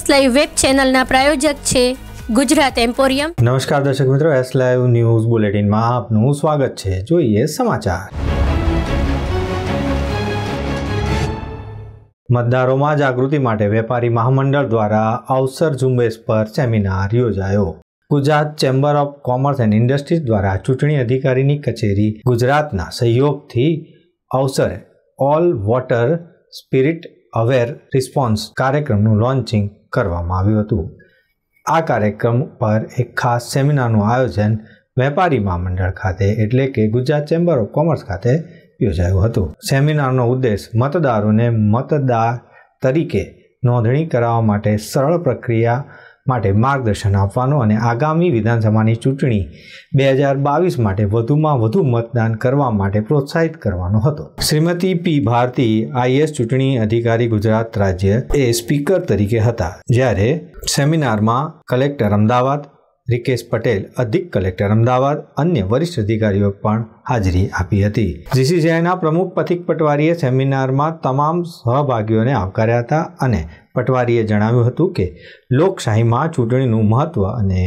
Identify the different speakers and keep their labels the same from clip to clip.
Speaker 1: S live web ચેનલના પ્રાયોજક છે Gujarat emporium નમસ્કાર દર્શક મિત્રો એસ લાઈવ ન્યૂઝ બુલેટિનમાં આપનું સ્વાગત છે જોઈએ સમાચાર મતદારોમાં જાગૃતિ માટે વેપારી મહામંડળ દ્વારા અવસર ઝુંબેશ પર સેમિનાર યોજાયો Gujarat chamber of commerce and industries દ્વારા ચૂંટણી અધિકારીની કચેરી ગુજરાતના સહયોગથી અવસર all voter spirit aware response કાર્યક્રમનું લોન્ચિંગ કરવામાં આવ્યું હતું આ કાર્યક્રમ પર એક ખાસ સેમિનારનું આયોજન વેપારી મહામંડળ ખાતે એટલે કે ગુજરાત ચેમ્બર ઓફ કોમર્સ ખાતે યોજાયું હતું સેમિનારનો ઉદ્દેશ મતદારોને મતદાર તરીકે નોંધણી કરાવવા માટે સરળ પ્રક્રિયા માટે માર્ગદર્શન આપવાનો અને આગામી વિધાનસભાની ચૂંટણી બે હજાર બાવીસ માટે વધુમાં વધુ મતદાન કરવા માટે પ્રોત્સાહિત કરવાનો હતો શ્રીમતી પી ભારતી આઈએસ ચૂંટણી અધિકારી ગુજરાત રાજ્ય એ સ્પીકર તરીકે હતા જ્યારે સેમિનારમાં કલેક્ટર અમદાવાદ રિકેશ પટેલ અધિક કલેક્ટર અમદાવાદ અન્ય વરિષ્ઠ અધિકારીઓ પણ હાજરી આપી હતી જીસીજીઆઈના પ્રમુખ પથિક પટવારીએ સેમિનારમાં તમામ સહભાગીઓને આવકાર્યા હતા અને પટવારીએ જણાવ્યું હતું કે લોકશાહીમાં ચૂંટણીનું મહત્ત્વ અને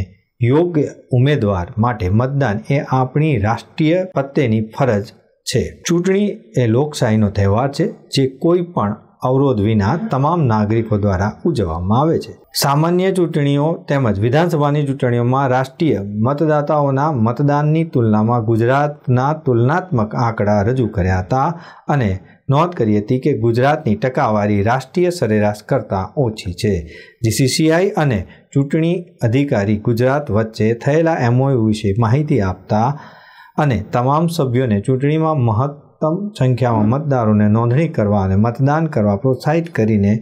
Speaker 1: યોગ્ય ઉમેદવાર માટે મતદાન એ આપણી રાષ્ટ્રીય પત્તેની ફરજ છે ચૂંટણી એ લોકશાહીનો તહેવાર છે જે કોઈ પણ અવરોધ વિના તમામ નાગરિકો દ્વારા ઉજવવામાં આવે છે સામાન્ય ચૂંટણીઓ તેમજ વિધાનસભાની ચૂંટણીઓમાં રાષ્ટ્રીય મતદાતાઓના મતદાનની તુલનામાં ગુજરાતના તુલનાત્મક આંકડા રજૂ કર્યા હતા અને નોંધ કરી હતી કે ગુજરાતની ટકાવારી રાષ્ટ્રીય સરેરાશ કરતાં ઓછી છે જીસીસીઆઈ અને ચૂંટણી અધિકારી ગુજરાત વચ્ચે થયેલા એમઓયુ વિશે માહિતી આપતા અને તમામ સભ્યોને ચૂંટણીમાં મહત્વ મહત્તમ સંખ્યામાં મતદારોને નોંધણી કરવા અને મતદાન કરવા પ્રોત્સાહિત કરીને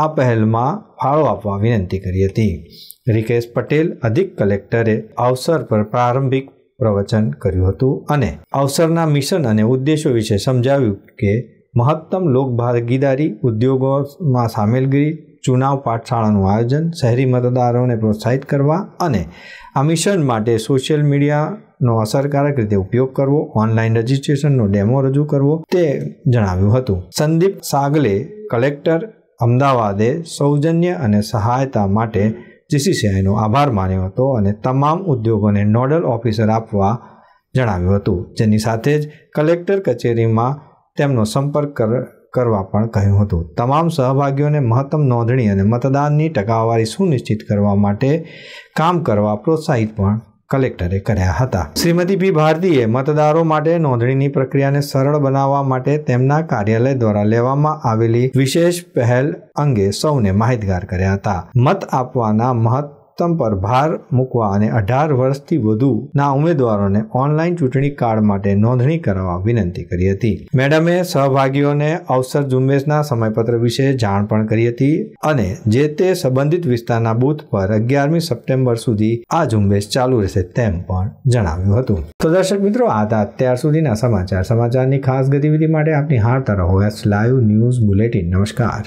Speaker 1: આ પહેલમાં ફાળો આપવા વિનંતી કરી હતી રિકેશ પટેલ અધિક કલેક્ટરે અવસર પર પ્રારંભિક પ્રવચન કર્યું હતું અને અવસરના મિશન અને ઉદ્દેશો વિશે સમજાવ્યું કે મહત્તમ લોકભાગીદારી ઉદ્યોગોમાં સામેલગીરી ચુનાવ પાઠશાળાનું આયોજન શહેરી મતદારોને પ્રોત્સાહિત કરવા અને આ મિશન માટે સોશિયલ મીડિયા નો અસરકારક રીતે ઉપયોગ કરવો ઓનલાઈન રજીસ્ટ્રેશનનો ડેમો રજૂ કરવો તે જણાવ્યું હતું સંદીપ સાગલે કલેક્ટર અમદાવાદે સૌજન્ય અને સહાયતા માટે જીસીસીઆઈનો આભાર માન્યો હતો અને તમામ ઉદ્યોગોને નોડલ ઓફિસર આપવા જણાવ્યું હતું જેની સાથે જ કલેક્ટર કચેરીમાં તેમનો સંપર્ક કરવા પણ કહ્યું હતું તમામ સહભાગીઓને મહત્તમ નોંધણી અને મતદાનની ટકાવારી સુનિશ્ચિત કરવા માટે કામ કરવા પ્રોત્સાહિત પણ કલેક્ટરે કર્યા હતા શ્રીમતી પી ભારતીએ મતદારો માટે નોંધણીની પ્રક્રિયાને સરળ બનાવવા માટે તેમના કાર્યાલય દ્વારા લેવામાં આવેલી વિશેષ પહેલ અંગે સૌને માહિતગાર કર્યા હતા મત આપવાના મહત્વ મહત્તમ પર ભાર મૂકવા અને અઢાર વર્ષથી વધુના ઉમેદવારોને ઓનલાઈન ચૂંટણી કાર્ડ માટે નોંધણી કરવા વિનંતી કરી હતી મેડમે સહભાગીઓને અવસર ઝુંબેશના સમયપત્ર વિશે જાણ પણ કરી હતી અને જે તે સંબંધિત વિસ્તારના બૂથ પર અગિયારમી સપ્ટેમ્બર સુધી આ ઝુંબેશ ચાલુ રહેશે તેમ પણ જણાવ્યું હતું તો દર્શક મિત્રો આ હતા અત્યાર સુધીના સમાચાર સમાચારની ખાસ ગતિવિધિ માટે આપની હાર તરફ એસ લાઈવ ન્યૂઝ બુલેટિન નમસ્કાર